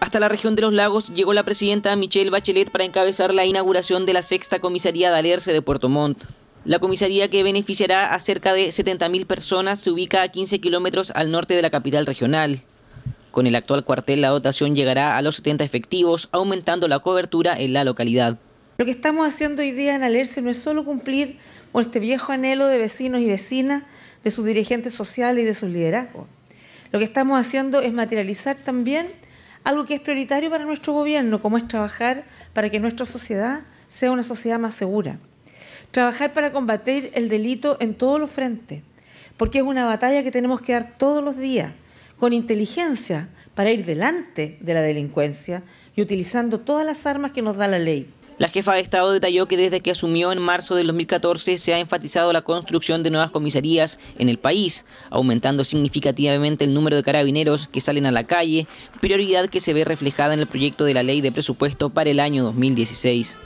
Hasta la región de los lagos llegó la presidenta Michelle Bachelet para encabezar la inauguración de la sexta comisaría de Alerce de Puerto Montt. La comisaría que beneficiará a cerca de 70.000 personas se ubica a 15 kilómetros al norte de la capital regional. Con el actual cuartel la dotación llegará a los 70 efectivos, aumentando la cobertura en la localidad. Lo que estamos haciendo hoy día en Alerce no es solo cumplir con este viejo anhelo de vecinos y vecinas, de sus dirigentes sociales y de sus liderazgos. Lo que estamos haciendo es materializar también algo que es prioritario para nuestro gobierno, como es trabajar para que nuestra sociedad sea una sociedad más segura. Trabajar para combatir el delito en todos los frentes, porque es una batalla que tenemos que dar todos los días, con inteligencia, para ir delante de la delincuencia y utilizando todas las armas que nos da la ley. La jefa de Estado detalló que desde que asumió en marzo del 2014 se ha enfatizado la construcción de nuevas comisarías en el país, aumentando significativamente el número de carabineros que salen a la calle, prioridad que se ve reflejada en el proyecto de la ley de presupuesto para el año 2016.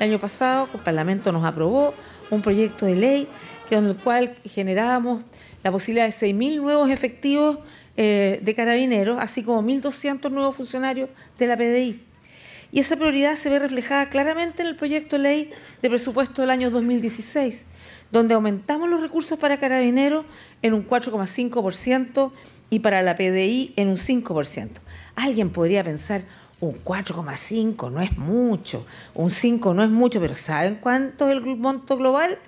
El año pasado el Parlamento nos aprobó un proyecto de ley con el cual generábamos la posibilidad de 6.000 nuevos efectivos eh, de carabineros, así como 1.200 nuevos funcionarios de la PDI y esa prioridad se ve reflejada claramente en el proyecto de ley de presupuesto del año 2016, donde aumentamos los recursos para carabineros en un 4,5% y para la PDI en un 5%. Alguien podría pensar, un 4,5 no es mucho, un 5 no es mucho, pero ¿saben cuánto es el monto global?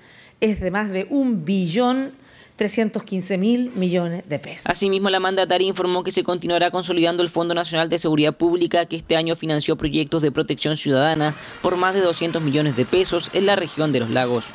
Es de más de un billón 315 mil millones de pesos. Asimismo, la mandataria informó que se continuará consolidando el Fondo Nacional de Seguridad Pública, que este año financió proyectos de protección ciudadana por más de 200 millones de pesos en la región de los lagos.